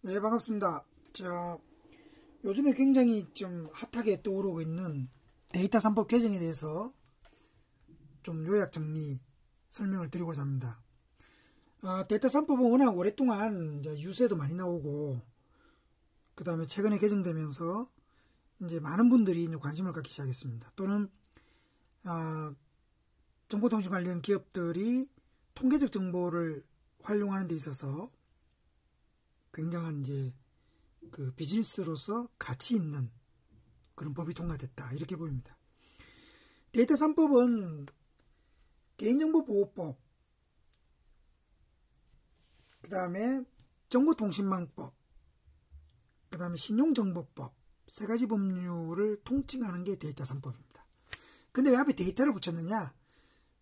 네, 반갑습니다. 자, 요즘에 굉장히 좀 핫하게 떠오르고 있는 데이터 산법 개정에 대해서 좀 요약 정리 설명을 드리고자 합니다. 아, 데이터 산법은 워낙 오랫동안 유세도 많이 나오고, 그 다음에 최근에 개정되면서 이제 많은 분들이 이제 관심을 갖기 시작했습니다. 또는, 아, 정보통신 관련 기업들이 통계적 정보를 활용하는 데 있어서 굉장한 이제 그 비즈니스로서 가치 있는 그런 법이 통과됐다 이렇게 보입니다. 데이터 3법은 개인정보보호법 그 다음에 정보통신망법 그 다음에 신용정보법 세 가지 법률을 통칭하는 게 데이터 3법입니다. 근데 왜 앞에 데이터를 붙였느냐?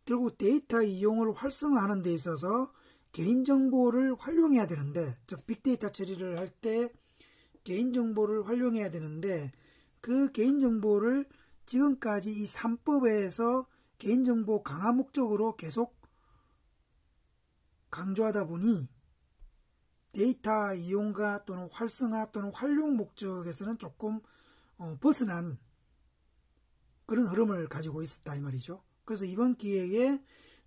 결국 데이터 이용을 활성화하는 데 있어서 개인정보를 활용해야 되는데 즉 빅데이터 처리를 할 때 개인정보를 활용해야 되는데 그 개인정보를 지금까지 이 3법에서 개인정보 강화 목적으로 계속 강조하다 보니 데이터 이용과 또는 활성화 또는 활용 목적에서는 조금 어, 벗어난 그런 흐름을 가지고 있었다 이 말이죠. 그래서 이번 기회에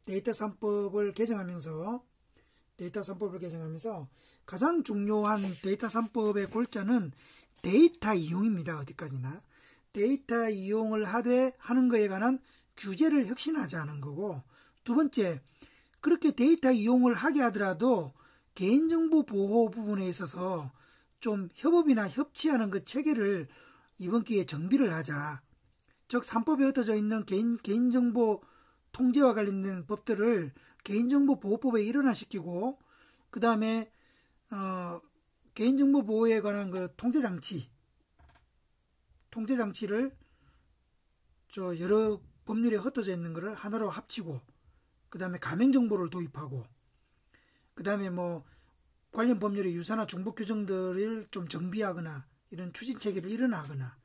데이터 3법을 개정하면서 데이터 3법을 개정하면서 가장 중요한 데이터 3법의 골자는 데이터 이용입니다. 어디까지나. 데이터 이용을 하되 하는 거에 관한 규제를 혁신하자는 거고 두 번째 그렇게 데이터 이용을 하게 하더라도 개인정보 보호 부분에 있어서 좀 협업이나 협치하는 그 체계를 이번 기회에 정비를 하자. 즉, 3법에 흩어져 있는 개인, 개인정보 통제와 관련된 법들을 개인정보 보호법에 일원화시키고 그 다음에 어, 개인정보 보호에 관한 그 통제 장치 통제 장치를 저 여러 법률에 흩어져 있는 것을 하나로 합치고 그 다음에 가맹 정보를 도입하고 그 다음에 뭐 관련 법률의 유사나 중복 규정들을 좀 정비하거나 이런 추진 체계를 일어나거나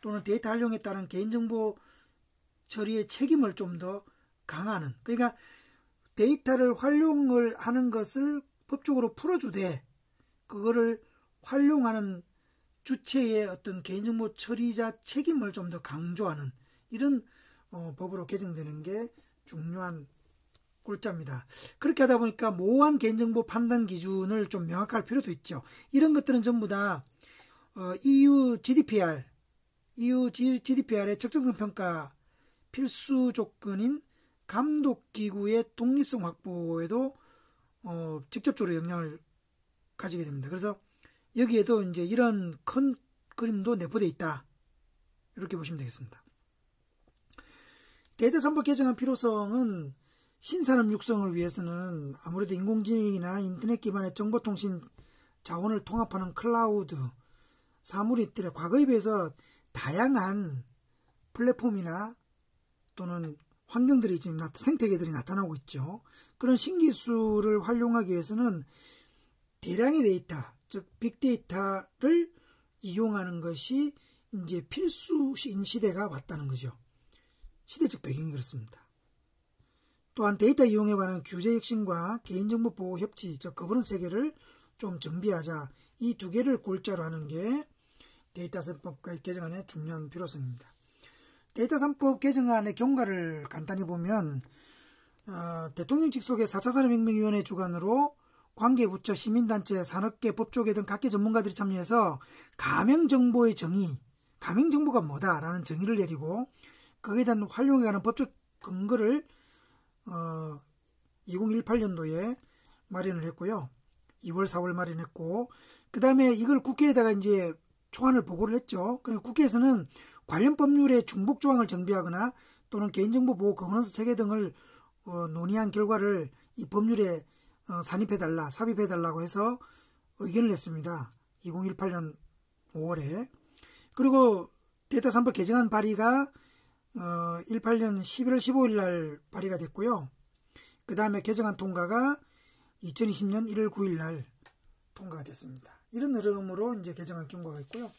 또는 데이터 활용에 따른 개인정보 처리의 책임을 좀 더 강화하는 그러니까 데이터를 활용을 하는 것을 법적으로 풀어주되 그거를 활용하는 주체의 어떤 개인정보 처리자 책임을 좀 더 강조하는 이런 어, 법으로 개정되는 게 중요한 골자입니다. 그렇게 하다 보니까 모호한 개인정보 판단 기준을 좀 명확할 필요도 있죠. 이런 것들은 전부 다 어, EU GDPR, EU GDPR의 적정성 평가 필수 조건인 감독기구의 독립성 확보에도 어, 직접적으로 영향을 가지게 됩니다. 그래서 여기에도 이제 이런 큰 그림도 내포되어 있다. 이렇게 보시면 되겠습니다. 대대선법 개정안 필요성은 신산업 육성을 위해서는 아무래도 인공지능이나 인터넷 기반의 정보통신 자원을 통합하는 클라우드, 사물이들의 과거에 비해서 다양한 플랫폼이나 또는 환경들이 지금 나, 생태계들이 나타나고 있죠. 그런 신기술을 활용하기 위해서는 대량의 데이터, 즉 빅데이터를 이용하는 것이 이제 필수인 시대가 왔다는 거죠. 시대적 배경이 그렇습니다. 또한 데이터 이용에 관한 규제 혁신과 개인정보 보호 협치, 즉거부는 세계를 좀 정비하자. 이 두 개를 골자로 하는 게 데이터 세법과 개정안의 중요한 필요성입니다. 데이터산법 개정안의 경과를 간단히 보면 어, 대통령직 속의 4차 산업혁명위원회 주관으로 관계부처, 시민단체, 산업계, 법조계 등 각계 전문가들이 참여해서 가맹정보의 정의, 가맹정보가 뭐다라는 정의를 내리고 그에 대한 활용에 관한 법적 근거를 어, 2018년도에 마련을 했고요. 2월, 4월 마련했고 그 다음에 이걸 국회에다가 이제 초안을 보고를 했죠. 그러니까 국회에서는 관련 법률의 중복 조항을 정비하거나 또는 개인정보 보호 거버넌스 체계 등을 어, 논의한 결과를 이 법률에 어, 산입해달라, 삽입해달라고 해서 의견을 냈습니다. 2018년 5월에. 그리고 데이터 산법 개정안 발의가 어, 18년 11월 15일 날 발의가 됐고요. 그 다음에 개정안 통과가 2020년 1월 9일 날 통과가 됐습니다. 이런 흐름으로 이제 개정안 경과가 있고요.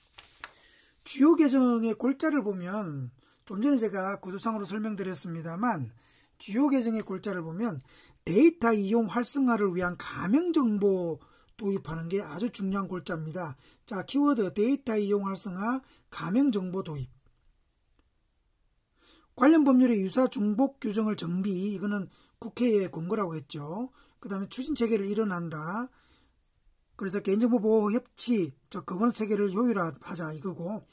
주요 계정의 골자를 보면 좀 전에 제가 구조상으로 설명드렸습니다만 주요 계정의 골자를 보면 데이터 이용 활성화를 위한 가맹 정보 도입하는 게 아주 중요한 골자입니다. 자, 키워드 데이터 이용 활성화 가맹 정보 도입. 관련 법률의 유사 중복 규정을 정비, 이거는 국회에 권고라고 했죠. 그 다음에 추진 체계를 일어난다. 그래서 개인정보 보호 협치, 즉 g o v e 체계를 효율화하자 이거고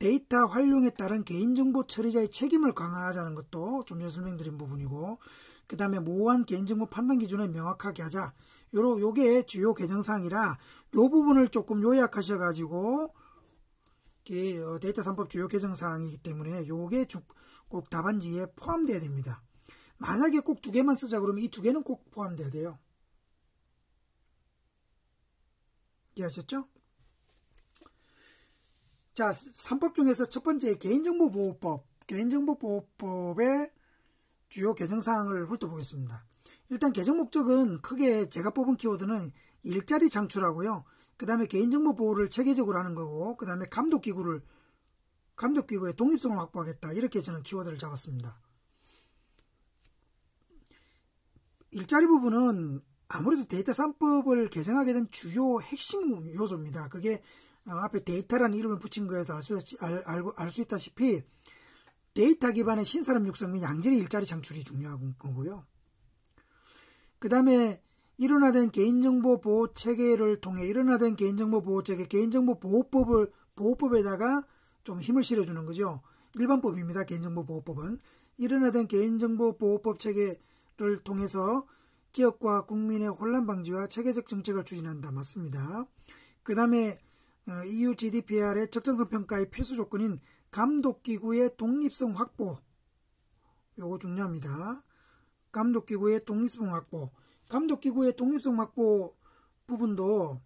데이터 활용에 따른 개인정보 처리자의 책임을 강화하자는 것도 좀 전에 설명드린 부분이고 그 다음에 모호한 개인정보 판단 기준을 명확하게 하자 요러 요게 주요 개정사항이라 요 부분을 조금 요약하셔가지고 어, 데이터 산법 주요 개정사항이기 때문에 요게 꼭 답안지에 포함돼야 됩니다 만약에 꼭 두 개만 쓰자 그러면 이 두 개는 꼭 포함돼야 돼요 이해하셨죠? 자, 3법 중에서 첫 번째 개인정보보호법, 개인정보보호법의 주요 개정사항을 훑어보겠습니다. 일단 개정 목적은 크게 제가 뽑은 키워드는 일자리 창출하고요. 그 다음에 개인정보 보호를 체계적으로 하는 거고, 그 다음에 감독기구를, 감독기구의 독립성을 확보하겠다. 이렇게 저는 키워드를 잡았습니다. 일자리 부분은 아무래도 데이터 산법을 개정하게 된 주요 핵심 요소입니다. 그게 어, 앞에 데이터라는 이름을 붙인 거에서 알수 알, 수 있다시피 데이터 기반의 신산업 육성 및 양질의 일자리 창출이 중요한 거고요. 그 다음에 일원화된 개인정보 보호 체계를 통해 일원화된 개인정보 보호 체계 개인정보 보호법을 보호법에다가 좀 힘을 실어주는 거죠. 일반법입니다. 개인정보 보호법은 일원화된 개인정보 보호법 체계를 통해서 기업과 국민의 혼란 방지와 체계적 정책을 추진한다. 맞습니다. 그 다음에 EU 어, GDPR의 적정성 평가의 필수 조건인 감독기구의 독립성 확보. 요거 중요합니다. 감독기구의 독립성 확보. 감독기구의 독립성 확보 부분도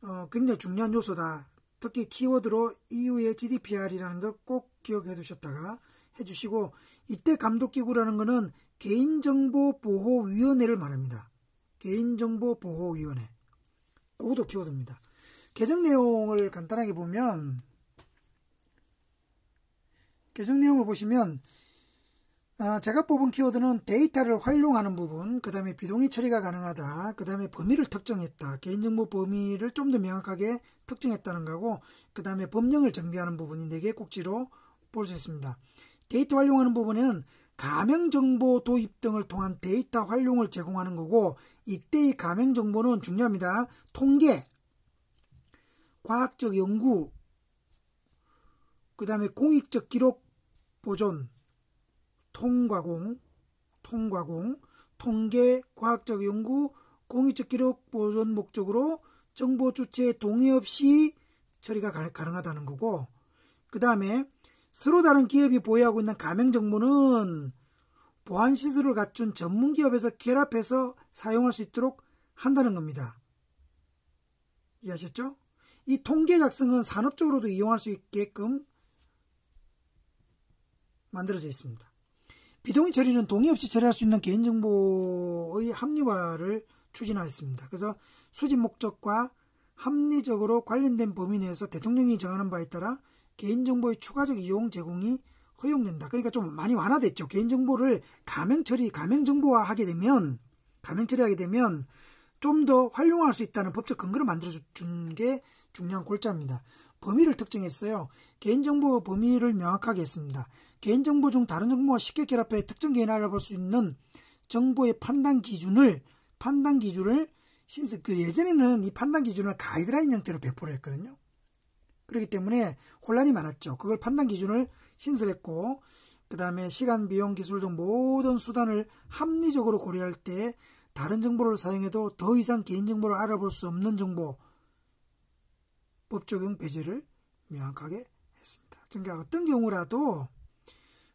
어, 굉장히 중요한 요소다. 특히 키워드로 EU의 GDPR이라는 걸 꼭 기억해 두셨다가 해주시고 이때 감독기구라는 것은 개인정보보호위원회를 말합니다. 개인정보보호위원회 그것도 키워드입니다. 개정 내용을 간단하게 보면 개정 내용을 보시면 아, 제가 뽑은 키워드는 데이터를 활용하는 부분, 그 다음에 비동의 처리가 가능하다, 그 다음에 범위를 특정했다, 개인정보 범위를 좀 더 명확하게 특정했다는 거고, 그 다음에 법령을 정비하는 부분이 4개 꼭지로 볼 수 있습니다. 데이터 활용하는 부분에는 가맹정보 도입 등을 통한 데이터 활용을 제공하는 거고 이때 의 가맹정보는 중요합니다. 통계, 과학적 연구, 그 다음에 공익적 기록 보존, 통과공, 통과공, 통계, 과학적 연구, 공익적 기록 보존 목적으로 정보 주체의 동의 없이 처리가 가능하다는 거고 그 다음에 서로 다른 기업이 보유하고 있는 가맹정보는 보안 시술을 갖춘 전문 기업에서 결합해서 사용할 수 있도록 한다는 겁니다. 이해하셨죠? 이 통계 작성은 산업적으로도 이용할 수 있게끔 만들어져 있습니다. 비동의 처리는 동의 없이 처리할 수 있는 개인정보의 합리화를 추진하였습니다. 그래서 수집 목적과 합리적으로 관련된 범위 내에서 대통령이 정하는 바에 따라 개인정보의 추가적 이용 제공이 허용된다. 그러니까 좀 많이 완화됐죠. 개인정보를 가맹 처리, 가맹 정보화하게 되면 가맹 처리하게 되면 좀 더 활용할 수 있다는 법적 근거를 만들어 준 게 중요한 골자입니다. 범위를 특정했어요. 개인정보 범위를 명확하게 했습니다. 개인정보 중 다른 정보와 쉽게 결합해 특정 개인을 알아볼 수 있는 정보의 판단 기준을 판단 기준을 신스 그 예전에는 이 판단 기준을 가이드라인 형태로 배포를 했거든요. 그렇기 때문에 혼란이 많았죠. 그걸 판단 기준을 신설했고 그 다음에 시간, 비용, 기술 등 모든 수단을 합리적으로 고려할 때 다른 정보를 사용해도 더 이상 개인정보를 알아볼 수 없는 정보 법 적용 배제를 명확하게 했습니다. 그러니까 어떤 경우라도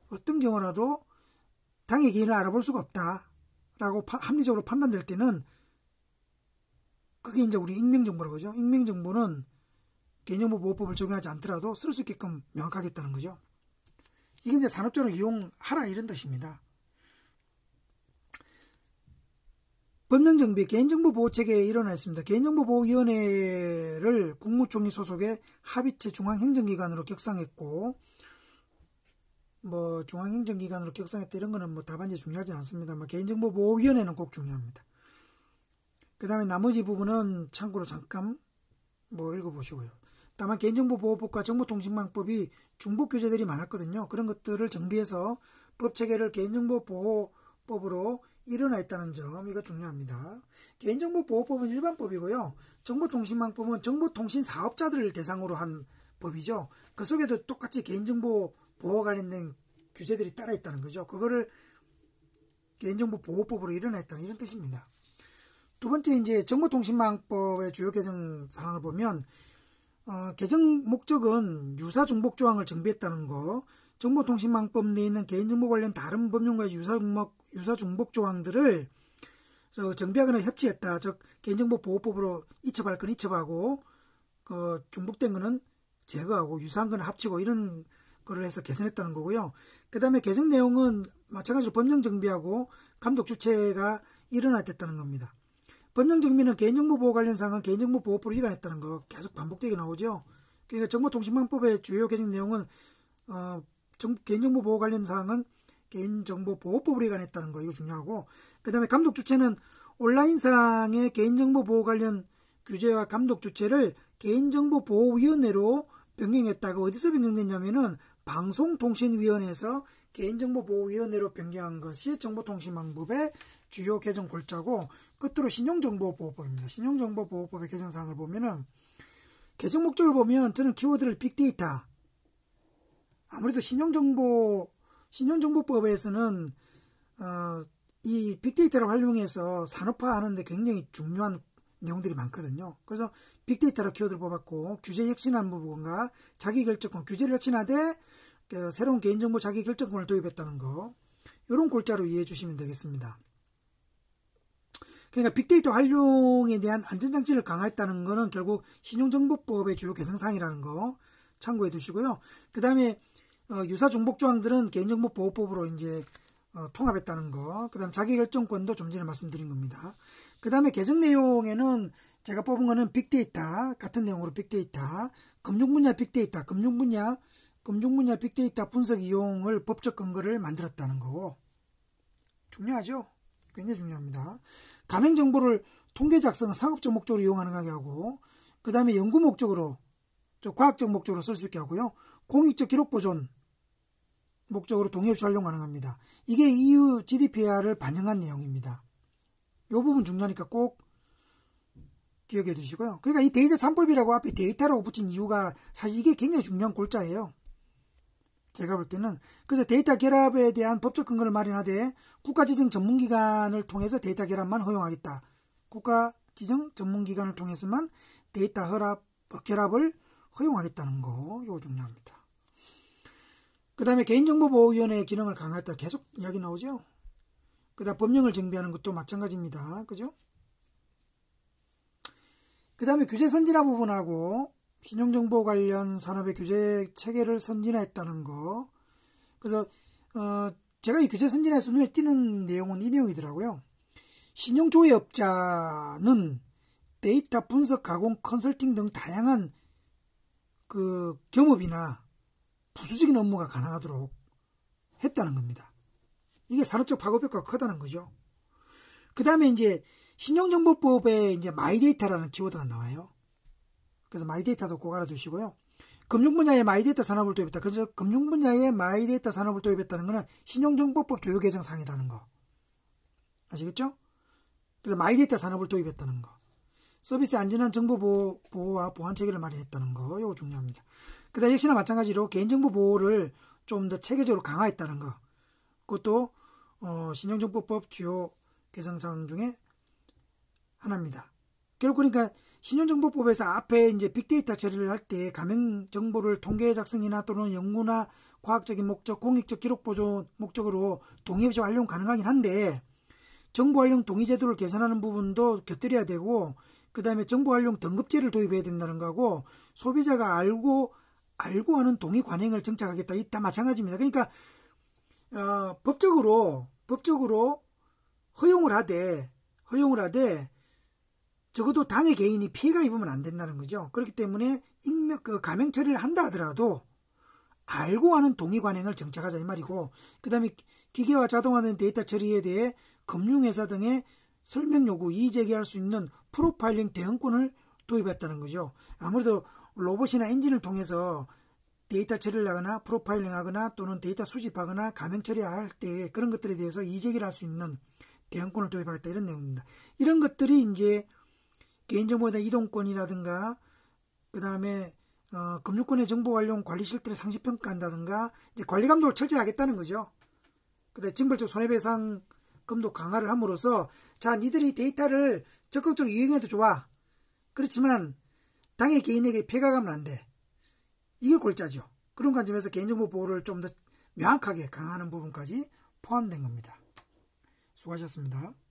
어떤 경우라도 당의 개인을 알아볼 수가 없다라고 파, 합리적으로 판단될 때는 그게 이제 우리 익명정보라고 그죠 익명정보는 개념 보호법을 뭐 적용하지 않더라도 쓸 수 있게끔 명확하겠다는 거죠. 이게 이제 산업적으로 이용하라 이런 뜻입니다. 법령정비 개인정보보호체계에 일어나있습니다 개인정보보호위원회를 국무총리 소속의 합의체 중앙행정기관으로 격상했고 뭐 중앙행정기관으로 격상했다 이런 거는 뭐 답안지 중요하진 않습니다만 개인정보보호위원회는 꼭 중요합니다. 그 다음에 나머지 부분은 참고로 잠깐 뭐 읽어보시고요. 다만 개인정보 보호법과 정보통신망법이 중복 규제들이 많았거든요. 그런 것들을 정비해서 법 체계를 개인정보 보호법으로 일어나있다는 점 이거 중요합니다. 개인정보 보호법은 일반법이고요. 정보통신망법은 정보통신 사업자들을 대상으로 한 법이죠. 그 속에도 똑같이 개인정보 보호 관련된 규제들이 따라 있다는 거죠. 그거를 개인정보 보호법으로 일어나있다는 이런 뜻입니다. 두 번째 이제 정보통신망법의 주요 개정 사항을 보면 어, 개정 목적은 유사 중복 조항을 정비했다는 거, 정보통신망법 내에 있는 개인정보 관련 다른 법령과 유사 중복, 유사 중복 조항들을 정비하거나 협치했다. 즉 개인정보 보호법으로 이첩할 건 이첩하고 그 중복된 거는 제거하고 유사한 건 합치고 이런 거를 해서 개선했다는 거고요. 그 다음에 개정 내용은 마찬가지로 법령 정비하고 감독 주체가 일어났댔다는 겁니다. 법령정비는 개인정보 보호 관련 사항은 개인정보 보호법으로 이관했다는 거 계속 반복되게 나오죠. 그러니까 정보통신망법의 주요 개정 내용은 어, 정, 개인정보 보호 관련 사항은 개인정보 보호법으로 이관했다는 거 이거 중요하고 그 다음에 감독 주체는 온라인상의 개인정보 보호 관련 규제와 감독 주체를 개인정보 보호위원회로 변경했다가 어디서 변경됐냐면은 방송통신위원회에서 개인정보보호위원회로 변경한 것이 정보통신망법의 주요 개정 골자고 끝으로 신용정보보호법입니다. 신용정보보호법의 개정사항을 보면은 개정 목적을 보면 저는 키워드를 빅데이터 아무래도 신용정보 신용정보법에서는 어, 이 빅데이터를 활용해서 산업화하는데 굉장히 중요한 내용들이 많거든요. 그래서 빅데이터로 키워드를 뽑았고 규제 혁신하는 부분과 자기결정권 규제를 혁신하되 그 새로운 개인정보 자기결정권을 도입했다는 거 이런 골자로 이해해 주시면 되겠습니다. 그러니까 빅데이터 활용에 대한 안전장치를 강화했다는 거는 결국 신용정보법의 주요 개성상이라는 거 참고해 두시고요. 그 다음에 어, 유사 중복 조항들은 개인정보보호법으로 이제 어, 통합했다는 거, 그 다음 자기결정권도 좀 전에 말씀드린 겁니다. 그 다음에 계정 내용에는 제가 뽑은 거는 빅데이터 같은 내용으로 빅데이터 금융 분야 빅데이터 금융 분야 금융 분야 빅데이터 분석 이용을 법적 근거를 만들었다는 거고 중요하죠 굉장히 중요합니다 가맹 정보를 통계 작성 상업적 목적으로 이용하는 하게 하고 그 다음에 연구 목적으로 과학적 목적으로 쓸 수 있게 하고요 공익적 기록 보존 목적으로 동의협 활용 가능합니다 이게 EU GDPR을 반영한 내용입니다 요 부분 중요하니까 꼭 기억해 두시고요. 그러니까 이 데이터 3법이라고 앞에 데이터라고 붙인 이유가 사실 이게 굉장히 중요한 골자예요. 제가 볼 때는 그래서 데이터 결합에 대한 법적 근거를 마련하되 국가지정 전문기관을 통해서 데이터 결합만 허용하겠다. 국가지정 전문기관을 통해서만 데이터 허락, 결합을 허용하겠다는 거, 요 중요합니다. 그 다음에 개인정보보호위원회의 기능을 강화했다. 계속 이야기 나오죠? 그다음 법령을 정비하는 것도 마찬가지입니다. 그죠? 그 다음에 규제 선진화 부분하고 신용정보 관련 산업의 규제 체계를 선진화했다는 거. 그래서 어 제가 이 규제 선진화에서 눈에 띄는 내용은 이 내용이더라고요. 신용조회업자는 데이터 분석, 가공, 컨설팅 등 다양한 그 경업이나 부수적인 업무가 가능하도록 했다는 겁니다. 이게 산업적 파급 효과가 크다는 거죠. 그 다음에 이제 신용정보법에 이제 마이데이터라는 키워드가 나와요. 그래서 마이데이터도 꼭 알아두시고요. 금융 분야의 마이데이터 산업을 도입했다. 그래서 금융 분야의 마이데이터 산업을 도입했다는 거는 신용정보법 주요 개정상이라는 거. 아시겠죠? 그래서 마이데이터 산업을 도입했다는 거. 서비스 안전한 정보 보호, 보호와 보안 체계를 마련했다는 거. 이거 중요합니다. 그다음 역시나 마찬가지로 개인정보 보호를 좀 더 체계적으로 강화했다는 거. 그것도 어, 신용정보법 주요 개정사항 중에 하나입니다. 결국 그러니까 신용정보법에서 앞에 이제 빅데이터 처리를 할 때 가맹 정보를 통계 작성이나 또는 연구나 과학적인 목적, 공익적 기록 보존 목적으로 동의없이 활용 가능하긴 한데 정보 활용 동의 제도를 개선하는 부분도 곁들여야 되고 그 다음에 정보 활용 등급제를 도입해야 된다는 거고 소비자가 알고 알고 하는 동의 관행을 정착하겠다. 이다 마찬가지입니다. 그러니까 어, 법적으로 법적으로 허용을 하되 허용을 하되 적어도 당의 개인이 피해가 입으면 안 된다는 거죠. 그렇기 때문에 익명 그 가맹 처리를 한다 하더라도 알고 하는 동의 관행을 정착하자 이 말이고 그다음에 기계와 자동화된 데이터 처리에 대해 금융회사 등의 설명 요구 이의 제기할 수 있는 프로파일링 대응권을 도입했다는 거죠. 아무래도 로봇이나 엔진을 통해서 데이터 처리를 하거나 프로파일링 하거나 또는 데이터 수집하거나 가명 처리할 때 그런 것들에 대해서 이재기를 할 수 있는 대응권을 도입하겠다 이런 내용입니다. 이런 것들이 이제 개인정보에 이동권이라든가 그 다음에 어, 금융권의 정보 활용 관리 실태를 상시평가한다든가 이제 관리 감독을 철저히 하겠다는 거죠. 그다음 징벌적 손해배상금도 강화를 함으로써 자 니들이 데이터를 적극적으로 이행해도 좋아. 그렇지만 당의 개인에게 폐가감면안 돼. 이게 골자죠. 그런 관점에서 개인정보 보호를 좀 더 명확하게 강화하는 부분까지 포함된 겁니다. 수고하셨습니다.